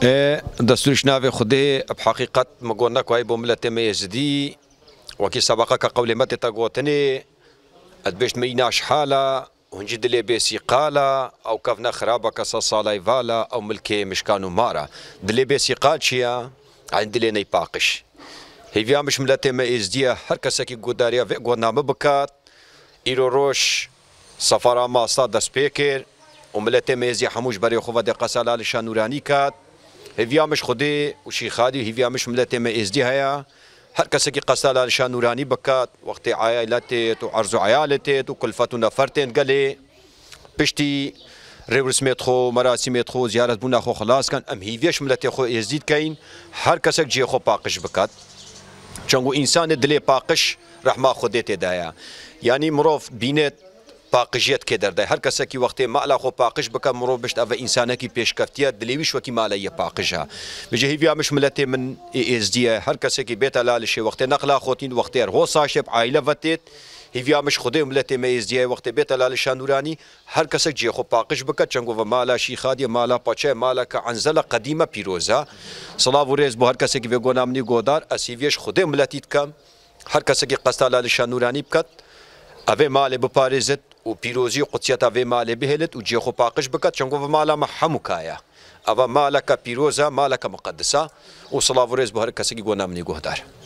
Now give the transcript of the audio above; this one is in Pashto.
دستورش ناو خوده اب حقیقت مگو نکوی با ملت میزدی وکی سبقه که قول مت تا گوتنه ادبشت میناش حالا هنجي دلي بيسي قالا او كفنا خرابا كسا صالاي فالا او ملكي مشكانو مارا دلي بيسي قال شيا عند دلي نيباقش هيفيا مش ملاتي ما ازديا هر كساكي قداريا في قوانا مبكات ايرو روش سفارا ما صاد سبيكر وملاتي ما ازديا حموش بريو خوفا دي قسالا لشان نوراني كات هیویامش خودی و شیخادی هیویامش ملت ما ازدی هیا هر کس کی قصا لشان نورانی بکات وقت عائلت تو عرض عیالت تو کلفت نفرتن گله پشتی رسمیت خو مراسمیت خو زیارت بونه خو خلاص کن ام هیویش ملت خو ازدید کین هر کس جی خو پاکش بکات چونگو انسان دلی پاکش رحمه خودت دایا یعنی مروف بینت پاقژیت کې درده هر کس کې وخت مالا خو پاقش بک مرو بشت او انسانه کې پیشکفتیا دلیوی شو کې مالا یې پاقژه بجهی بیا مش ملت من اس دی هر کس کې بیت لال شی وخت نقله خوتین وخت هر صاحب عائله وتیت هیویا مش خدای ملت میز دی وخت بیت لال شانورانی هر کس جی خو پاقش بک چنگو و مالا شی خادی مالا پچه مالا ک انزل قدیمه پیروزه صلاح و ریز بو هر کس کې وګونامنی ګودار اسیویش خدای ملتیت کم هر کس کې قصتا لال شانورانی بکت اوه مال بپارزت و پیروزی قدسیت و مال بهلت و جیخو پاقش بکت چون و مالا محمو کایا او مالک پیروزه مالک مقدسه و صلاة و رز به کسی گو نامنی گوه داره